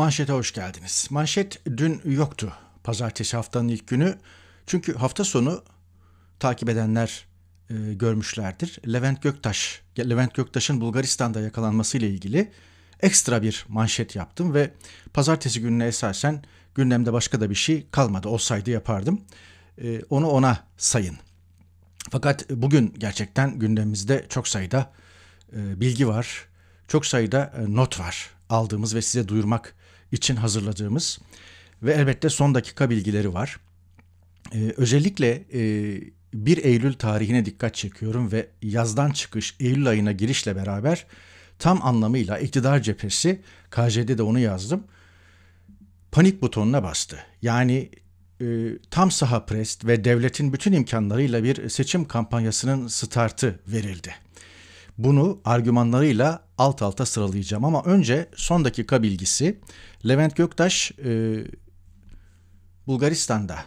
Manşete hoş geldiniz. Manşet dün yoktu. Pazartesi haftanın ilk günü. Çünkü hafta sonu takip edenler e, görmüşlerdir. Levent Göktaş, Levent Göktaş'ın Bulgaristan'da yakalanmasıyla ilgili ekstra bir manşet yaptım ve pazartesi gününe esasen gündemde başka da bir şey kalmadı. Olsaydı yapardım. E, onu ona sayın. Fakat bugün gerçekten gündemimizde çok sayıda e, bilgi var. Çok sayıda e, not var aldığımız ve size duyurmak için hazırladığımız ve elbette son dakika bilgileri var. Ee, özellikle e, 1 Eylül tarihine dikkat çekiyorum ve yazdan çıkış Eylül ayına girişle beraber tam anlamıyla iktidar cephesi KJ'de de onu yazdım. Panik butonuna bastı. Yani e, tam saha prest ve devletin bütün imkanlarıyla bir seçim kampanyasının startı verildi. Bunu argümanlarıyla alt alta sıralayacağım ama önce son dakika bilgisi. Levent Göktaş e, Bulgaristan'da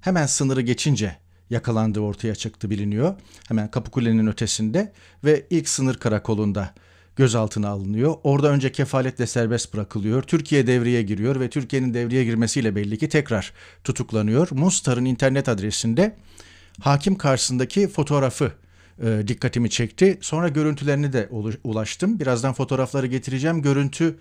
hemen sınırı geçince yakalandı ortaya çıktı biliniyor. Hemen Kapıkule'nin ötesinde ve ilk sınır karakolunda gözaltına alınıyor. Orada önce kefaletle serbest bırakılıyor. Türkiye devreye giriyor ve Türkiye'nin devreye girmesiyle belli ki tekrar tutuklanıyor. Mustar'ın internet adresinde hakim karşısındaki fotoğrafı e, dikkatimi çekti. Sonra görüntülerini de ulaştım. Birazdan fotoğrafları getireceğim. Görüntü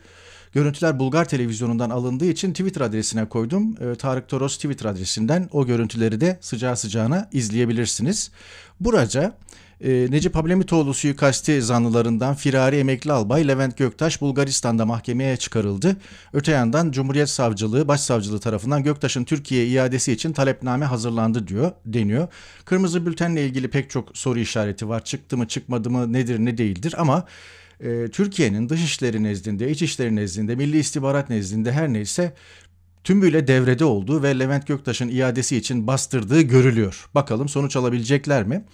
Görüntüler Bulgar televizyonundan alındığı için Twitter adresine koydum. E, Tarık Toros Twitter adresinden o görüntüleri de sıcağı sıcağına izleyebilirsiniz. Buraca e, Necip Hablemitoğlu suikasti zanlılarından firari emekli albay Levent Göktaş Bulgaristan'da mahkemeye çıkarıldı. Öte yandan Cumhuriyet Savcılığı Başsavcılığı tarafından Göktaş'ın Türkiye iadesi için talepname hazırlandı diyor deniyor. Kırmızı bültenle ilgili pek çok soru işareti var. Çıktı mı çıkmadı mı nedir ne değildir ama e, Türkiye'nin dışişleri nezdinde, içişleri nezdinde, milli istihbarat nezdinde her neyse tümüyle devrede olduğu ve Levent Göktaş'ın iadesi için bastırdığı görülüyor. Bakalım sonuç alabilecekler mi?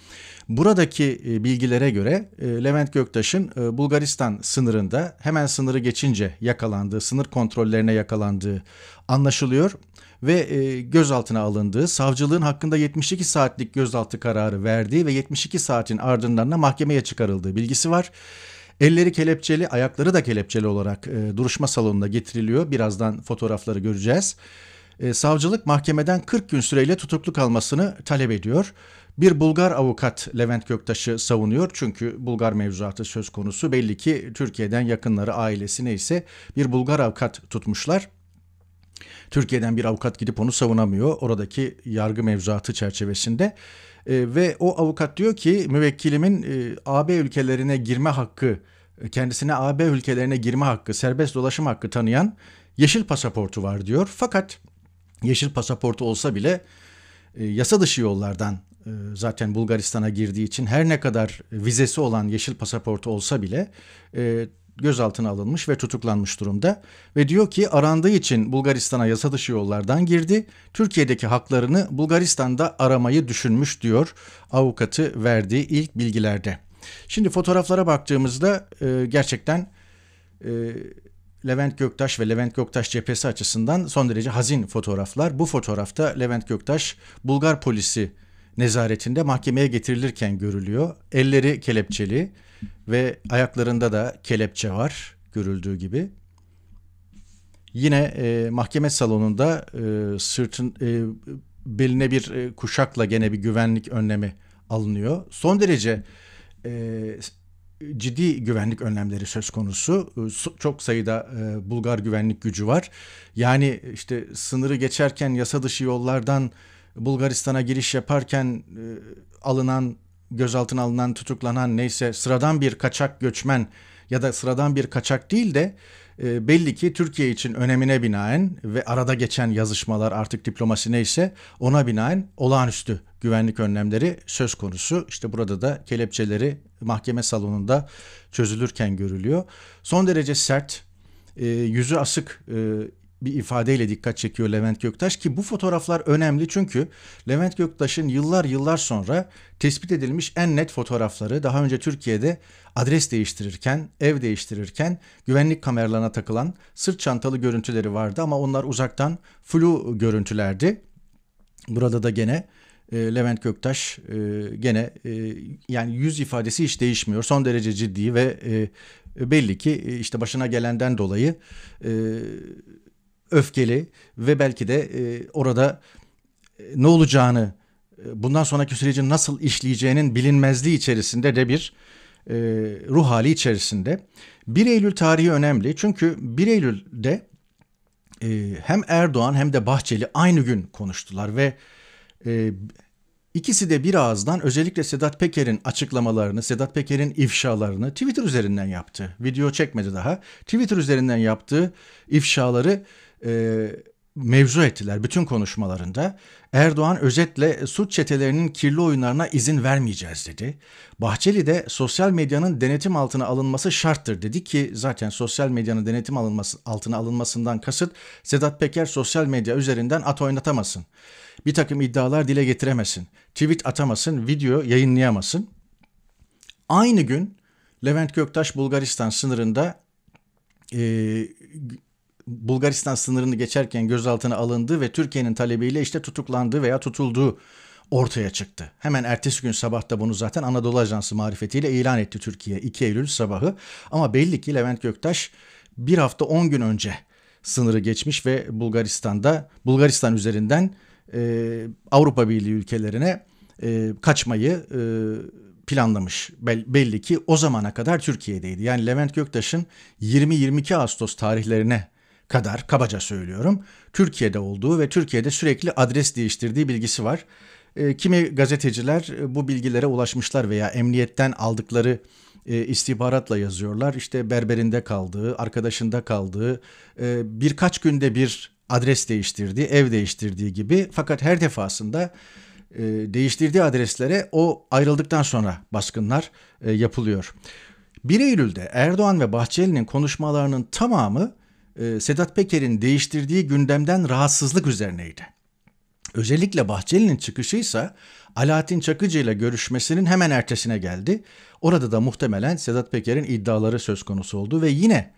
Buradaki e, bilgilere göre e, Levent Göktaş'ın e, Bulgaristan sınırında hemen sınırı geçince yakalandığı, sınır kontrollerine yakalandığı anlaşılıyor ve gözaltına alındığı, savcılığın hakkında 72 saatlik gözaltı kararı verdiği ve 72 saatin ardından da mahkemeye çıkarıldığı bilgisi var. Elleri kelepçeli, ayakları da kelepçeli olarak e, duruşma salonuna getiriliyor. Birazdan fotoğrafları göreceğiz. E, savcılık mahkemeden 40 gün süreyle tutuklu kalmasını talep ediyor. Bir Bulgar avukat Levent Göktaş'ı savunuyor çünkü Bulgar mevzuatı söz konusu. Belli ki Türkiye'den yakınları ailesi neyse bir Bulgar avukat tutmuşlar. Türkiye'den bir avukat gidip onu savunamıyor oradaki yargı mevzuatı çerçevesinde. E, ve o avukat diyor ki müvekkilimin e, AB ülkelerine girme hakkı, kendisine AB ülkelerine girme hakkı, serbest dolaşım hakkı tanıyan yeşil pasaportu var diyor. Fakat yeşil pasaportu olsa bile e, yasa dışı yollardan e, zaten Bulgaristan'a girdiği için her ne kadar vizesi olan yeşil pasaportu olsa bile e, gözaltına alınmış ve tutuklanmış durumda ve diyor ki arandığı için Bulgaristan'a yasa dışı yollardan girdi. Türkiye'deki haklarını Bulgaristan'da aramayı düşünmüş diyor avukatı verdiği ilk bilgilerde. Şimdi fotoğraflara baktığımızda e, gerçekten e, Levent Göktaş ve Levent Göktaş cephesi açısından son derece hazin fotoğraflar. Bu fotoğrafta Levent Göktaş Bulgar polisi nezaretinde mahkemeye getirilirken görülüyor. Elleri kelepçeli, ve ayaklarında da kelepçe var görüldüğü gibi. Yine e, mahkeme salonunda e, sırtın e, beline bir e, kuşakla gene bir güvenlik önlemi alınıyor. Son derece e, ciddi güvenlik önlemleri söz konusu. E, çok sayıda e, Bulgar güvenlik gücü var. Yani işte sınırı geçerken yasa dışı yollardan Bulgaristan'a giriş yaparken e, alınan gözaltına alınan, tutuklanan neyse sıradan bir kaçak göçmen ya da sıradan bir kaçak değil de e, belli ki Türkiye için önemine binaen ve arada geçen yazışmalar artık diplomasi neyse ona binaen olağanüstü güvenlik önlemleri söz konusu. İşte burada da kelepçeleri mahkeme salonunda çözülürken görülüyor. Son derece sert, e, yüzü asık e, bir ifadeyle dikkat çekiyor Levent Göktaş ki bu fotoğraflar önemli çünkü Levent Göktaş'ın yıllar yıllar sonra tespit edilmiş en net fotoğrafları daha önce Türkiye'de adres değiştirirken, ev değiştirirken güvenlik kameralarına takılan sırt çantalı görüntüleri vardı ama onlar uzaktan flu görüntülerdi. Burada da gene e, Levent Göktaş e, gene e, yani yüz ifadesi hiç değişmiyor. Son derece ciddi ve e, belli ki e, işte başına gelenden dolayı e, öfkeli ve belki de e, orada e, ne olacağını, e, bundan sonraki sürecin nasıl işleyeceğinin bilinmezliği içerisinde de bir e, ruh hali içerisinde. 1 Eylül tarihi önemli çünkü 1 Eylül'de e, hem Erdoğan hem de Bahçeli aynı gün konuştular ve e, ikisi de bir ağızdan özellikle Sedat Peker'in açıklamalarını, Sedat Peker'in ifşalarını Twitter üzerinden yaptı. Video çekmedi daha. Twitter üzerinden yaptığı ifşaları e, mevzu ettiler bütün konuşmalarında. Erdoğan özetle suç çetelerinin kirli oyunlarına izin vermeyeceğiz dedi. Bahçeli de sosyal medyanın denetim altına alınması şarttır dedi ki zaten sosyal medyanın denetim alınması, altına alınmasından kasıt Sedat Peker sosyal medya üzerinden at oynatamasın. Bir takım iddialar dile getiremesin. Tweet atamasın, video yayınlayamasın. Aynı gün Levent Göktaş Bulgaristan sınırında e, Bulgaristan sınırını geçerken gözaltına alındığı ve Türkiye'nin talebiyle işte tutuklandığı veya tutulduğu ortaya çıktı. Hemen ertesi gün sabahta bunu zaten Anadolu Ajansı marifetiyle ilan etti Türkiye 2 Eylül sabahı. Ama belli ki Levent Göktaş bir hafta 10 gün önce sınırı geçmiş ve Bulgaristan'da Bulgaristan üzerinden e, Avrupa Birliği ülkelerine e, kaçmayı e, planlamış. Belli ki o zamana kadar Türkiye'deydi. Yani Levent Göktaş'ın 20-22 Ağustos tarihlerine kadar kabaca söylüyorum Türkiye'de olduğu ve Türkiye'de sürekli adres değiştirdiği bilgisi var. Ee, kimi gazeteciler e, bu bilgilere ulaşmışlar veya emniyetten aldıkları e, istihbaratla yazıyorlar. İşte berberinde kaldığı, arkadaşında kaldığı, e, birkaç günde bir adres değiştirdiği, ev değiştirdiği gibi. Fakat her defasında değiştirdiği adreslere o ayrıldıktan sonra baskınlar yapılıyor. 1 Eylül'de Erdoğan ve Bahçeli'nin konuşmalarının tamamı ee, Sedat Peker'in değiştirdiği gündemden rahatsızlık üzerineydi. Özellikle Bahçeli'nin çıkışı ise Alaaddin Çakıcı ile görüşmesinin hemen ertesine geldi. Orada da muhtemelen Sedat Peker'in iddiaları söz konusu oldu ve yine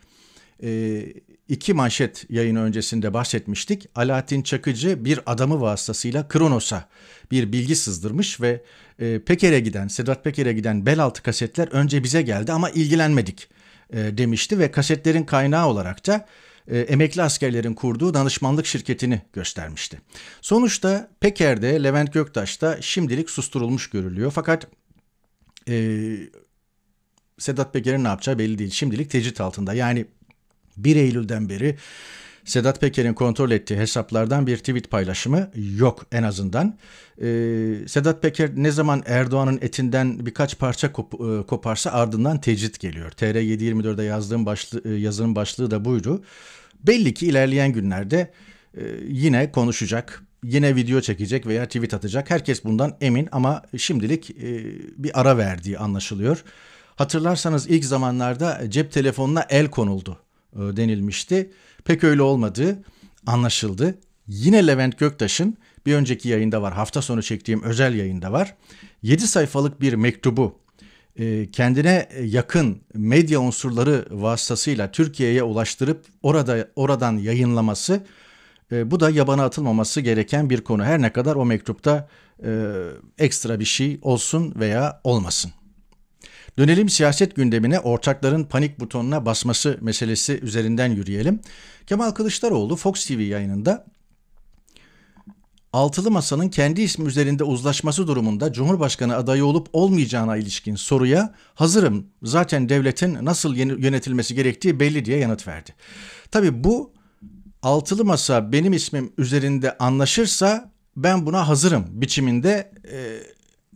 e, iki manşet yayını öncesinde bahsetmiştik. Alaaddin Çakıcı bir adamı vasıtasıyla Kronos'a bir bilgi sızdırmış ve e, Peker'e giden, Sedat Peker'e giden belaltı kasetler önce bize geldi ama ilgilenmedik e, demişti ve kasetlerin kaynağı olarak da e, emekli askerlerin kurduğu danışmanlık şirketini göstermişti. Sonuçta Peker'de Levent Göktaş da şimdilik susturulmuş görülüyor. Fakat e, Sedat Peker'in ne yapacağı belli değil. Şimdilik tecrit altında. Yani 1 Eylül'den beri Sedat Peker'in kontrol ettiği hesaplardan bir tweet paylaşımı yok en azından. Ee, Sedat Peker ne zaman Erdoğan'ın etinden birkaç parça kop e, koparsa ardından tecrit geliyor. TR724'de yazdığım başlı e, yazının başlığı da buydu. Belli ki ilerleyen günlerde e, yine konuşacak, yine video çekecek veya tweet atacak. Herkes bundan emin ama şimdilik e, bir ara verdiği anlaşılıyor. Hatırlarsanız ilk zamanlarda cep telefonuna el konuldu e, denilmişti. Pek öyle olmadığı anlaşıldı. Yine Levent Göktaş'ın bir önceki yayında var, hafta sonu çektiğim özel yayında var. 7 sayfalık bir mektubu e, kendine yakın medya unsurları vasıtasıyla Türkiye'ye ulaştırıp orada oradan yayınlaması e, bu da yabana atılmaması gereken bir konu. Her ne kadar o mektupta e, ekstra bir şey olsun veya olmasın. Dönelim siyaset gündemine ortakların panik butonuna basması meselesi üzerinden yürüyelim. Kemal Kılıçdaroğlu Fox TV yayınında Altılı Masa'nın kendi ismi üzerinde uzlaşması durumunda Cumhurbaşkanı adayı olup olmayacağına ilişkin soruya hazırım zaten devletin nasıl yönetilmesi gerektiği belli diye yanıt verdi. Tabi bu Altılı Masa benim ismim üzerinde anlaşırsa ben buna hazırım biçiminde e,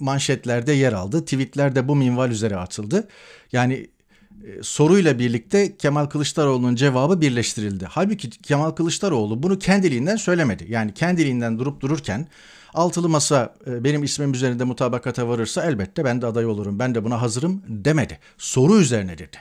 manşetlerde yer aldı. Tweetler de bu minval üzere atıldı. Yani e, soruyla birlikte Kemal Kılıçdaroğlu'nun cevabı birleştirildi. Halbuki Kemal Kılıçdaroğlu bunu kendiliğinden söylemedi. Yani kendiliğinden durup dururken altılı masa e, benim ismim üzerinde mutabakata varırsa elbette ben de aday olurum. Ben de buna hazırım demedi. Soru üzerine dedi.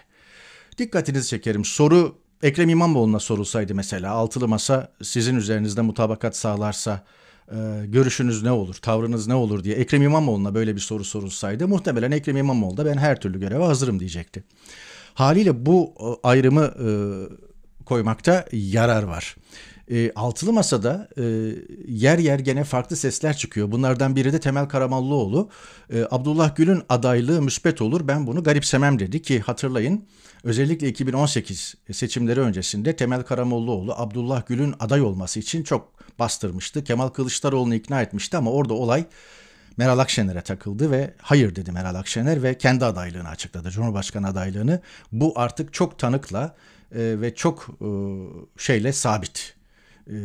Dikkatinizi çekerim. Soru Ekrem İmamoğlu'na sorulsaydı mesela altılı masa sizin üzerinizde mutabakat sağlarsa e, görüşünüz ne olur, tavrınız ne olur diye Ekrem İmamoğlu'na böyle bir soru sorulsaydı muhtemelen Ekrem İmamoğlu da ben her türlü göreve hazırım diyecekti. Haliyle bu e, ayrımı e, koymakta yarar var. altılı Masa'da yer yer gene farklı sesler çıkıyor. Bunlardan biri de Temel Karamallıoğlu. Abdullah Gül'ün adaylığı müspet olur ben bunu garipsemem dedi ki hatırlayın Özellikle 2018 seçimleri öncesinde Temel Karamollaoğlu Abdullah Gül'ün aday olması için çok bastırmıştı. Kemal Kılıçdaroğlu'nu ikna etmişti ama orada olay Meral Akşener'e takıldı ve hayır dedi Meral Akşener ve kendi adaylığını açıkladı. Cumhurbaşkanı adaylığını. Bu artık çok tanıkla e, ve çok e, şeyle sabit. E,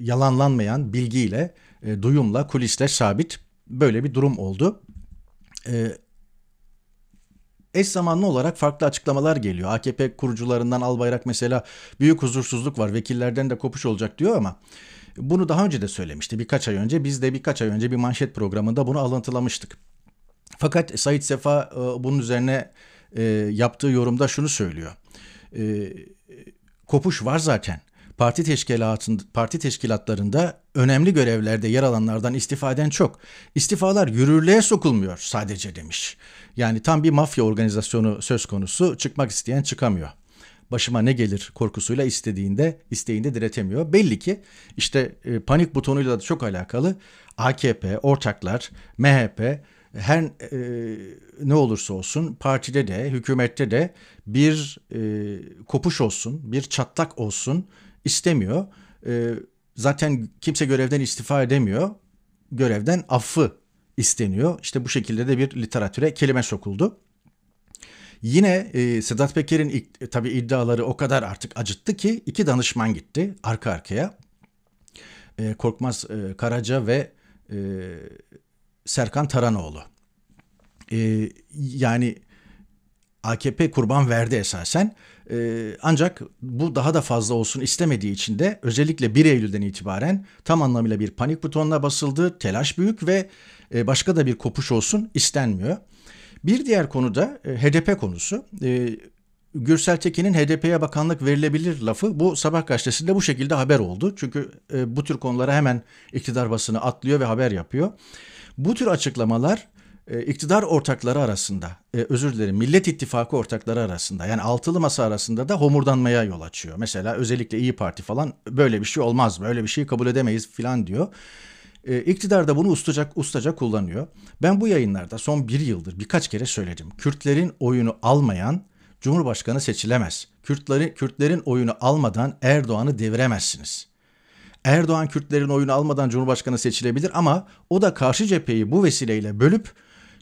yalanlanmayan bilgiyle, duyumla, kulisle sabit böyle bir durum oldu eş zamanlı olarak farklı açıklamalar geliyor. AKP kurucularından Albayrak mesela büyük huzursuzluk var vekillerden de kopuş olacak diyor ama bunu daha önce de söylemişti birkaç ay önce biz de birkaç ay önce bir manşet programında bunu alıntılamıştık. Fakat Sait Sefa e, bunun üzerine e, yaptığı yorumda şunu söylüyor. E, kopuş var zaten parti teşkilatın parti teşkilatlarında önemli görevlerde yer alanlardan istifaden çok. İstifalar yürürlüğe sokulmuyor sadece demiş. Yani tam bir mafya organizasyonu söz konusu. Çıkmak isteyen çıkamıyor başıma ne gelir korkusuyla istediğinde isteğinde diretemiyor. Belli ki işte e, panik butonuyla da çok alakalı AKP, ortaklar, MHP her e, ne olursa olsun partide de hükümette de bir e, kopuş olsun, bir çatlak olsun, istemiyor. E, zaten kimse görevden istifa edemiyor. Görevden affı isteniyor. İşte bu şekilde de bir literatüre kelime sokuldu. Yine e, Sedat Peker'in e, tabi iddiaları o kadar artık acıttı ki iki danışman gitti arka arkaya. E, Korkmaz e, Karaca ve e, Serkan Taranoğlu. E, yani AKP kurban verdi esasen. E, ancak bu daha da fazla olsun istemediği için de özellikle 1 Eylül'den itibaren tam anlamıyla bir panik butonuna basıldı. Telaş büyük ve e, başka da bir kopuş olsun istenmiyor. Bir diğer konu da e, HDP konusu. E, Gürsel Tekin'in HDP'ye bakanlık verilebilir lafı bu sabah gazetesinde bu şekilde haber oldu. Çünkü e, bu tür konulara hemen iktidar basını atlıyor ve haber yapıyor. Bu tür açıklamalar e, iktidar ortakları arasında, e, özür dilerim Millet İttifakı ortakları arasında yani altılı masa arasında da homurdanmaya yol açıyor. Mesela özellikle İyi Parti falan böyle bir şey olmaz, böyle bir şeyi kabul edemeyiz falan diyor. E, iktidar da bunu ustaca, ustaca kullanıyor. Ben bu yayınlarda son bir yıldır birkaç kere söyledim. Kürtlerin oyunu almayan Cumhurbaşkanı seçilemez. Kürtleri, Kürtlerin oyunu almadan Erdoğan'ı deviremezsiniz.'' Erdoğan Kürtlerin oyunu almadan Cumhurbaşkanı seçilebilir ama o da karşı cepheyi bu vesileyle bölüp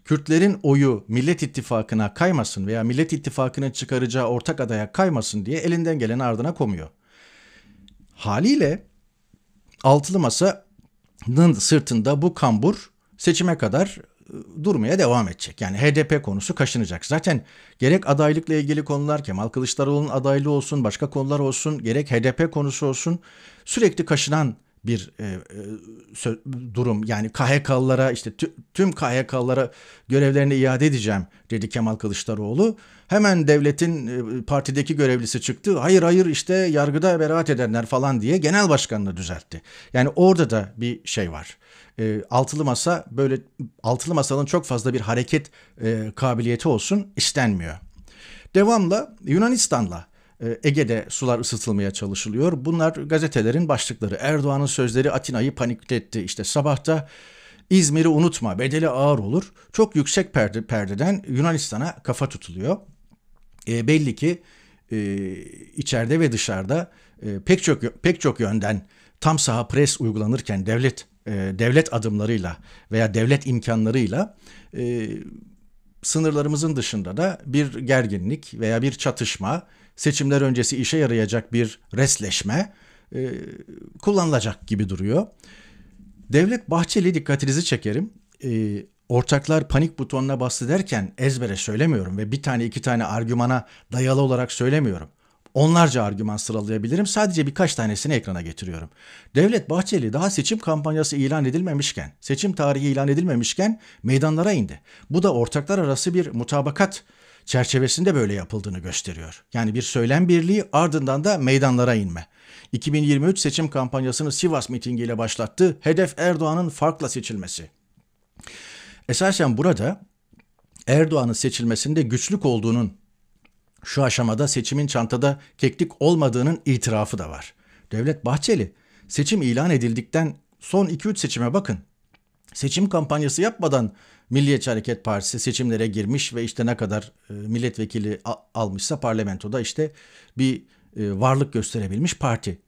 Kürtlerin oyu Millet İttifakı'na kaymasın veya Millet İttifakı'nın çıkaracağı ortak adaya kaymasın diye elinden geleni ardına komuyor. Haliyle altılı masanın sırtında bu kambur seçime kadar ıı, durmaya devam edecek. Yani HDP konusu kaşınacak. Zaten gerek adaylıkla ilgili konular Kemal Kılıçdaroğlu'nun adaylığı olsun, başka konular olsun, gerek HDP konusu olsun sürekli kaşınan bir e, e, durum. Yani KHK'lılara işte tüm KHK'lılara görevlerini iade edeceğim dedi Kemal Kılıçdaroğlu. Hemen devletin e, partideki görevlisi çıktı. Hayır hayır işte yargıda beraat edenler falan diye genel başkanını düzeltti. Yani orada da bir şey var. E, altılı masa böyle altılı masanın çok fazla bir hareket e, kabiliyeti olsun istenmiyor. Devamla Yunanistan'la e, Ege'de sular ısıtılmaya çalışılıyor. Bunlar gazetelerin başlıkları. Erdoğan'ın sözleri Atina'yı panikletti. İşte sabahta İzmir'i unutma bedeli ağır olur. Çok yüksek perde, perdeden Yunanistan'a kafa tutuluyor. E, belli ki e, içeride ve dışarıda e, pek çok pek çok yönden tam saha pres uygulanırken devlet e, devlet adımlarıyla veya devlet imkanlarıyla e, sınırlarımızın dışında da bir gerginlik veya bir çatışma seçimler öncesi işe yarayacak bir resleşme e, kullanılacak gibi duruyor. Devlet Bahçeli dikkatinizi çekerim. E, ortaklar panik butonuna bastı derken ezbere söylemiyorum ve bir tane iki tane argümana dayalı olarak söylemiyorum. Onlarca argüman sıralayabilirim. Sadece birkaç tanesini ekrana getiriyorum. Devlet Bahçeli daha seçim kampanyası ilan edilmemişken, seçim tarihi ilan edilmemişken meydanlara indi. Bu da ortaklar arası bir mutabakat çerçevesinde böyle yapıldığını gösteriyor. Yani bir söylem birliği ardından da meydanlara inme. 2023 seçim kampanyasını Sivas mitingiyle başlattı. Hedef Erdoğan'ın farkla seçilmesi. Esasen burada Erdoğan'ın seçilmesinde güçlük olduğunun şu aşamada seçimin çantada keklik olmadığının itirafı da var. Devlet Bahçeli seçim ilan edildikten son 2-3 seçime bakın. Seçim kampanyası yapmadan Milliyetçi Hareket Partisi seçimlere girmiş ve işte ne kadar e, milletvekili almışsa parlamentoda işte bir e, varlık gösterebilmiş parti.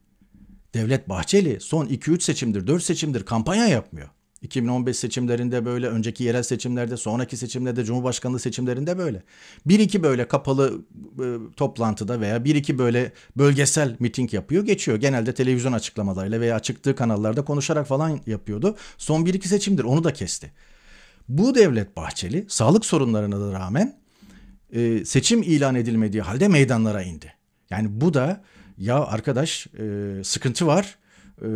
Devlet Bahçeli son 2-3 seçimdir, 4 seçimdir kampanya yapmıyor. 2015 seçimlerinde böyle, önceki yerel seçimlerde, sonraki seçimlerde, Cumhurbaşkanlığı seçimlerinde böyle. Bir iki böyle kapalı e, toplantıda veya bir iki böyle bölgesel miting yapıyor, geçiyor. Genelde televizyon açıklamalarıyla veya çıktığı kanallarda konuşarak falan yapıyordu. Son bir iki seçimdir onu da kesti. Bu Devlet Bahçeli sağlık sorunlarına da rağmen e, seçim ilan edilmediği halde meydanlara indi. Yani bu da ya arkadaş e, sıkıntı var. E,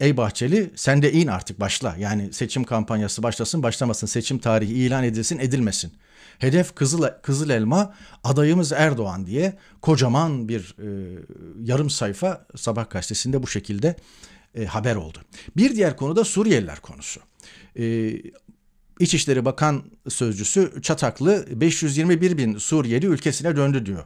ey Bahçeli sen de in artık başla. Yani seçim kampanyası başlasın başlamasın seçim tarihi ilan edilsin edilmesin. Hedef Kızıl, Kızıl Elma adayımız Erdoğan diye kocaman bir e, yarım sayfa sabah gazetesinde bu şekilde e, haber oldu. Bir diğer konu da Suriyeliler konusu. E, İçişleri Bakan Sözcüsü Çataklı 521 bin Suriyeli ülkesine döndü diyor.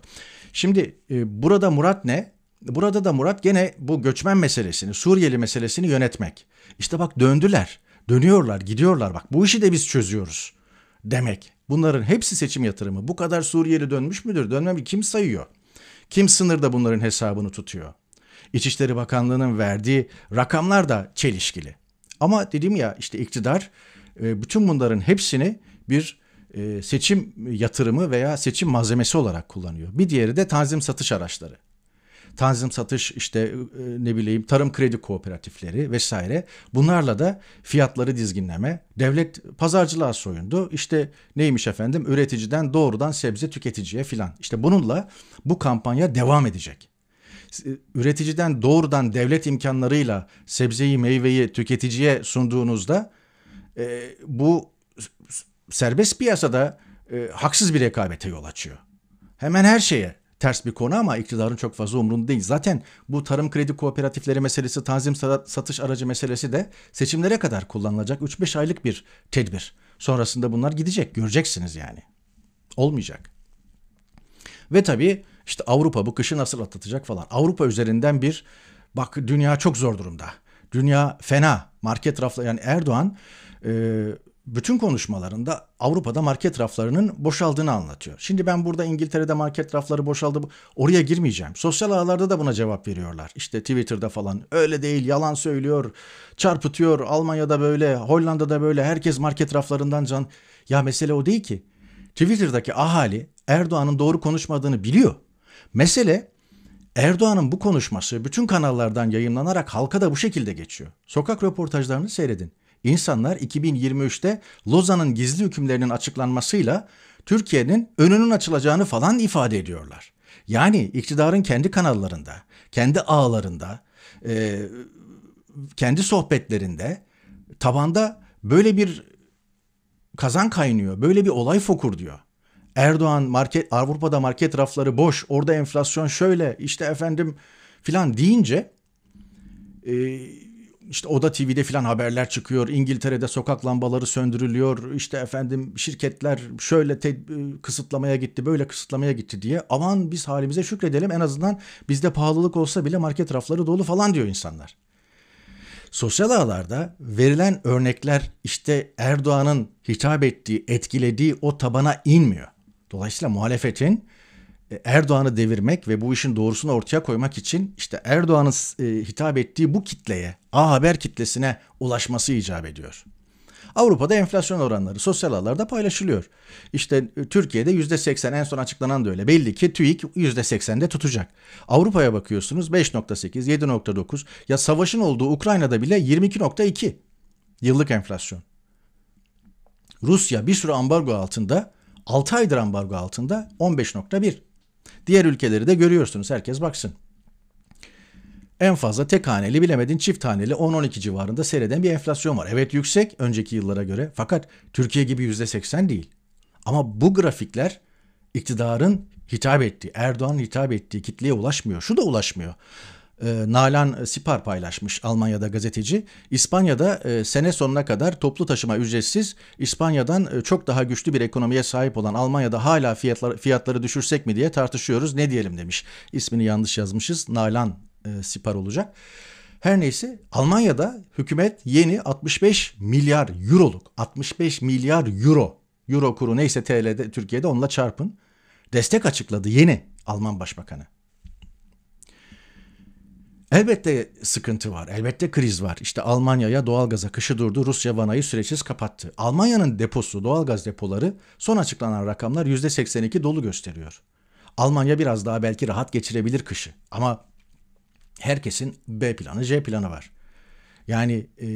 Şimdi e, burada Murat ne? Burada da Murat gene bu göçmen meselesini, Suriyeli meselesini yönetmek. İşte bak döndüler, dönüyorlar, gidiyorlar. Bak bu işi de biz çözüyoruz demek. Bunların hepsi seçim yatırımı. Bu kadar Suriyeli dönmüş müdür? Dönmemi kim sayıyor? Kim sınırda bunların hesabını tutuyor? İçişleri Bakanlığı'nın verdiği rakamlar da çelişkili. Ama dedim ya işte iktidar e, bütün bunların hepsini bir e, seçim yatırımı veya seçim malzemesi olarak kullanıyor. Bir diğeri de tanzim satış araçları. Tanzim satış işte e, ne bileyim tarım kredi kooperatifleri vesaire. Bunlarla da fiyatları dizginleme. Devlet pazarcılığa soyundu. İşte neymiş efendim üreticiden doğrudan sebze tüketiciye filan. İşte bununla bu kampanya devam edecek üreticiden doğrudan devlet imkanlarıyla sebzeyi meyveyi tüketiciye sunduğunuzda e, bu serbest piyasada e, haksız bir rekabete yol açıyor. Hemen her şeye ters bir konu ama iktidarın çok fazla umrunda değil. Zaten bu tarım kredi kooperatifleri meselesi, tanzim satış aracı meselesi de seçimlere kadar kullanılacak 3-5 aylık bir tedbir. Sonrasında bunlar gidecek, göreceksiniz yani. Olmayacak. Ve tabii işte Avrupa bu kışı nasıl atlatacak falan. Avrupa üzerinden bir bak dünya çok zor durumda. Dünya fena. Market rafları yani Erdoğan e, bütün konuşmalarında Avrupa'da market raflarının boşaldığını anlatıyor. Şimdi ben burada İngiltere'de market rafları boşaldı oraya girmeyeceğim. Sosyal ağlarda da buna cevap veriyorlar. İşte Twitter'da falan öyle değil yalan söylüyor çarpıtıyor Almanya'da böyle Hollanda'da böyle herkes market raflarından can. Ya mesele o değil ki. Twitter'daki ahali Erdoğan'ın doğru konuşmadığını biliyor. Mesele Erdoğan'ın bu konuşması bütün kanallardan yayınlanarak halka da bu şekilde geçiyor. Sokak röportajlarını seyredin. İnsanlar 2023'te Lozan'ın gizli hükümlerinin açıklanmasıyla Türkiye'nin önünün açılacağını falan ifade ediyorlar. Yani iktidarın kendi kanallarında, kendi ağlarında, e, kendi sohbetlerinde tabanda böyle bir kazan kaynıyor, böyle bir olay fokur diyor. Erdoğan market Avrupa'da market rafları boş, orada enflasyon şöyle, işte efendim filan deyince e, işte Oda TV'de filan haberler çıkıyor. İngiltere'de sokak lambaları söndürülüyor. işte efendim şirketler şöyle te- e, kısıtlamaya gitti, böyle kısıtlamaya gitti diye. Aman biz halimize şükredelim. En azından bizde pahalılık olsa bile market rafları dolu falan diyor insanlar. Sosyal ağlarda verilen örnekler işte Erdoğan'ın hitap ettiği, etkilediği o tabana inmiyor. Dolayısıyla muhalefetin e, Erdoğan'ı devirmek ve bu işin doğrusunu ortaya koymak için işte Erdoğan'ın e, hitap ettiği bu kitleye, A Haber kitlesine ulaşması icap ediyor. Avrupa'da enflasyon oranları sosyal ağlarda paylaşılıyor. İşte e, Türkiye'de yüzde %80 en son açıklanan da öyle. Belli ki TÜİK yüzde %80'de tutacak. Avrupa'ya bakıyorsunuz 5.8, 7.9 ya savaşın olduğu Ukrayna'da bile 22.2 yıllık enflasyon. Rusya bir sürü ambargo altında 6 aydır ambargo altında 15.1. Diğer ülkeleri de görüyorsunuz herkes baksın. En fazla tek haneli bilemedin çift haneli 10-12 civarında seyreden bir enflasyon var. Evet yüksek önceki yıllara göre fakat Türkiye gibi %80 değil. Ama bu grafikler iktidarın hitap ettiği, Erdoğan hitap ettiği kitleye ulaşmıyor. Şu da ulaşmıyor e, Nalan Sipar paylaşmış Almanya'da gazeteci. İspanya'da e, sene sonuna kadar toplu taşıma ücretsiz, İspanya'dan e, çok daha güçlü bir ekonomiye sahip olan Almanya'da hala fiyatlar, fiyatları düşürsek mi diye tartışıyoruz ne diyelim demiş. İsmini yanlış yazmışız Nalan e, Sipar olacak. Her neyse Almanya'da hükümet yeni 65 milyar euroluk 65 milyar euro euro kuru neyse TL'de Türkiye'de onunla çarpın destek açıkladı yeni Alman Başbakanı. Elbette sıkıntı var, elbette kriz var. İşte Almanya'ya doğalgaza akışı durdu, Rusya vanayı süreçsiz kapattı. Almanya'nın deposu, doğalgaz depoları son açıklanan rakamlar %82 dolu gösteriyor. Almanya biraz daha belki rahat geçirebilir kışı ama herkesin B planı, C planı var. Yani e,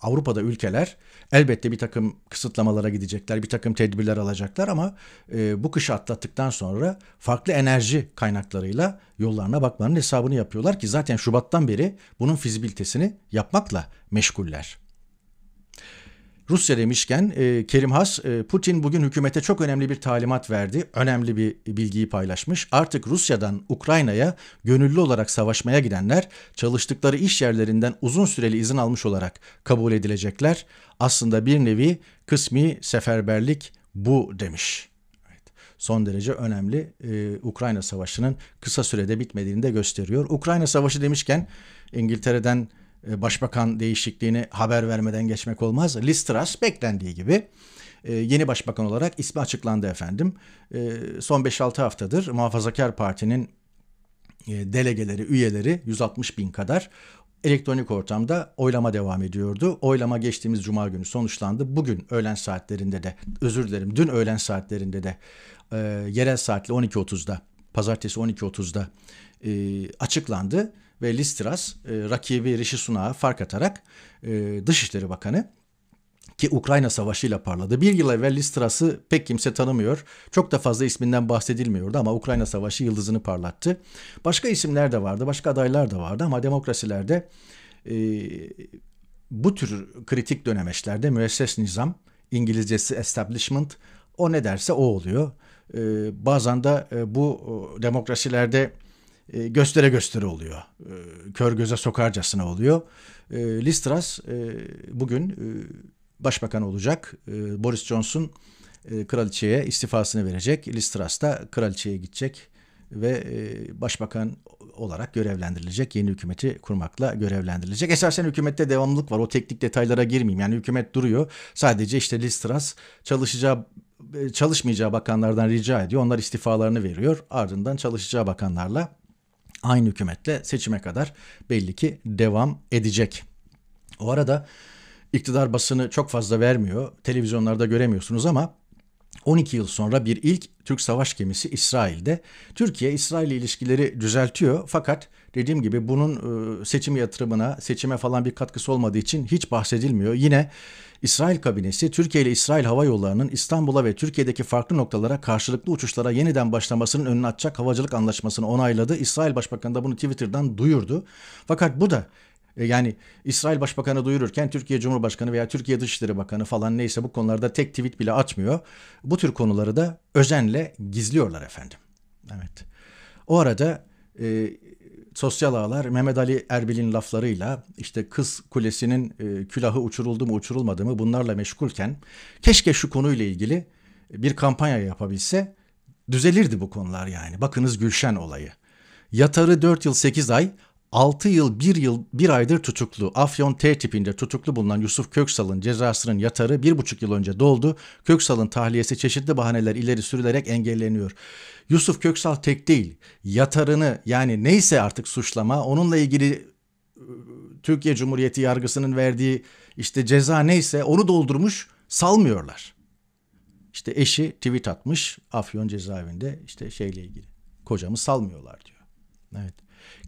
Avrupa'da ülkeler elbette bir takım kısıtlamalara gidecekler, bir takım tedbirler alacaklar ama e, bu kışı atlattıktan sonra farklı enerji kaynaklarıyla yollarına bakmanın hesabını yapıyorlar ki zaten Şubat'tan beri bunun fizibilitesini yapmakla meşguller. Rusya demişken e, Kerim Has, e, Putin bugün hükümete çok önemli bir talimat verdi. Önemli bir bilgiyi paylaşmış. Artık Rusya'dan Ukrayna'ya gönüllü olarak savaşmaya gidenler çalıştıkları iş yerlerinden uzun süreli izin almış olarak kabul edilecekler. Aslında bir nevi kısmi seferberlik bu demiş. son derece önemli e, Ukrayna Savaşı'nın kısa sürede bitmediğini de gösteriyor. Ukrayna Savaşı demişken İngiltere'den e, başbakan değişikliğini haber vermeden geçmek olmaz. Listras Truss beklendiği gibi e, yeni başbakan olarak ismi açıklandı efendim. E, son 5-6 haftadır Muhafazakar Parti'nin delegeleri, üyeleri 160 bin kadar elektronik ortamda oylama devam ediyordu. Oylama geçtiğimiz cuma günü sonuçlandı. Bugün öğlen saatlerinde de özür dilerim dün öğlen saatlerinde de yerel saatle 12.30'da pazartesi 12.30'da açıklandı ve Listras e, rakibi Rishisunağa fark atarak e, Dışişleri Bakanı ki Ukrayna Savaşı ile parladı. Bir yıl evvel Listras'ı pek kimse tanımıyor. Çok da fazla isminden bahsedilmiyordu ama Ukrayna Savaşı yıldızını parlattı. Başka isimler de vardı, başka adaylar da vardı ama demokrasilerde e, bu tür kritik dönemeçlerde müesses nizam, İngilizcesi establishment, o ne derse o oluyor. E, bazen de e, bu demokrasilerde e, göstere göstere oluyor. E, kör göze sokarcasına oluyor. E, Listras e, bugün başbakan olacak. Boris Johnson kraliçeye istifasını verecek. Listras da kraliçeye gidecek ve başbakan olarak görevlendirilecek. Yeni hükümeti kurmakla görevlendirilecek. Esasen hükümette devamlılık var. O teknik detaylara girmeyeyim. Yani hükümet duruyor. Sadece işte Listras çalışacağı çalışmayacağı bakanlardan rica ediyor. Onlar istifalarını veriyor. Ardından çalışacağı bakanlarla aynı hükümetle seçime kadar belli ki devam edecek. O arada iktidar basını çok fazla vermiyor. Televizyonlarda göremiyorsunuz ama 12 yıl sonra bir ilk Türk savaş gemisi İsrail'de. Türkiye İsrail ilişkileri düzeltiyor fakat dediğim gibi bunun ıı, seçim yatırımına, seçime falan bir katkısı olmadığı için hiç bahsedilmiyor. Yine İsrail kabinesi Türkiye ile İsrail Hava Yolları'nın İstanbul'a ve Türkiye'deki farklı noktalara karşılıklı uçuşlara yeniden başlamasının önünü açacak havacılık anlaşmasını onayladı. İsrail Başbakanı da bunu Twitter'dan duyurdu. Fakat bu da e, yani İsrail Başbakanı duyururken Türkiye Cumhurbaşkanı veya Türkiye Dışişleri Bakanı falan neyse bu konularda tek tweet bile atmıyor. Bu tür konuları da özenle gizliyorlar efendim. Evet. O arada e, sosyal ağlar Mehmet Ali Erbil'in laflarıyla işte kız kulesinin e, külahı uçuruldu mu uçurulmadı mı bunlarla meşgulken keşke şu konuyla ilgili bir kampanya yapabilse düzelirdi bu konular yani. Bakınız Gülşen olayı. Yatarı 4 yıl 8 ay 6 yıl 1 yıl 1 aydır tutuklu Afyon T tipinde tutuklu bulunan Yusuf Köksal'ın cezasının yatarı 1,5 yıl önce doldu. Köksal'ın tahliyesi çeşitli bahaneler ileri sürülerek engelleniyor. Yusuf Köksal tek değil yatarını yani neyse artık suçlama onunla ilgili ıı, Türkiye Cumhuriyeti yargısının verdiği işte ceza neyse onu doldurmuş salmıyorlar. İşte eşi tweet atmış Afyon cezaevinde işte şeyle ilgili kocamı salmıyorlar diyor. Evet.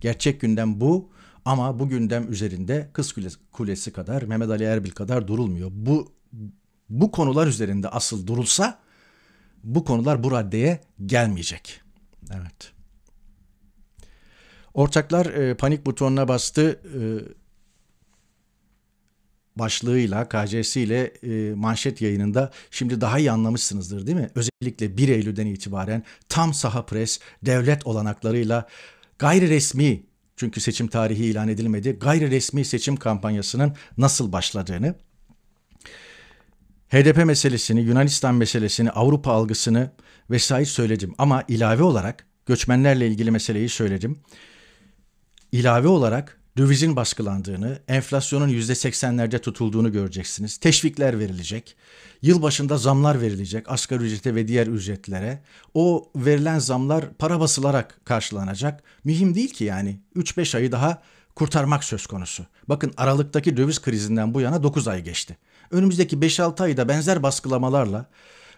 Gerçek gündem bu ama bu gündem üzerinde Kız Kulesi kadar, Mehmet Ali Erbil kadar durulmuyor. Bu bu konular üzerinde asıl durulsa bu konular bu raddeye gelmeyecek. Evet. Ortaklar e, panik butonuna bastı. E, başlığıyla, KC'siyle e, manşet yayınında şimdi daha iyi anlamışsınızdır değil mi? Özellikle 1 Eylül'den itibaren tam saha pres devlet olanaklarıyla gayri resmi çünkü seçim tarihi ilan edilmedi. Gayri resmi seçim kampanyasının nasıl başladığını, HDP meselesini, Yunanistan meselesini, Avrupa algısını vesaire söyledim. Ama ilave olarak göçmenlerle ilgili meseleyi söyledim. İlave olarak dövizin baskılandığını, enflasyonun %80'lerde tutulduğunu göreceksiniz. Teşvikler verilecek. Yılbaşında zamlar verilecek asgari ücrete ve diğer ücretlere. O verilen zamlar para basılarak karşılanacak. Mühim değil ki yani 3-5 ayı daha kurtarmak söz konusu. Bakın Aralık'taki döviz krizinden bu yana 9 ay geçti. Önümüzdeki 5-6 ayı da benzer baskılamalarla,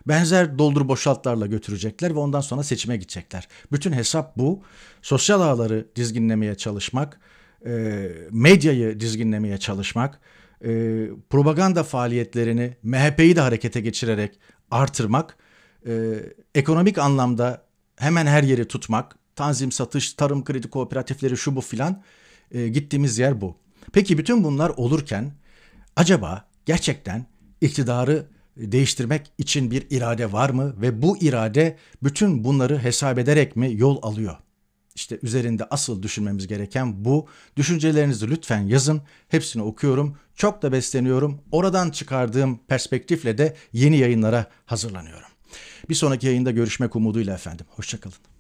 benzer doldur boşaltlarla götürecekler ve ondan sonra seçime gidecekler. Bütün hesap bu. Sosyal ağları dizginlemeye çalışmak, e, medyayı dizginlemeye çalışmak, e, propaganda faaliyetlerini MHP'yi de harekete geçirerek artırmak, e, ekonomik anlamda hemen her yeri tutmak, tanzim satış, tarım kredi kooperatifleri şu bu filan e, gittiğimiz yer bu. Peki bütün bunlar olurken acaba gerçekten iktidarı değiştirmek için bir irade var mı ve bu irade bütün bunları hesap ederek mi yol alıyor? işte üzerinde asıl düşünmemiz gereken bu. Düşüncelerinizi lütfen yazın. Hepsini okuyorum. Çok da besleniyorum. Oradan çıkardığım perspektifle de yeni yayınlara hazırlanıyorum. Bir sonraki yayında görüşmek umuduyla efendim. Hoşçakalın.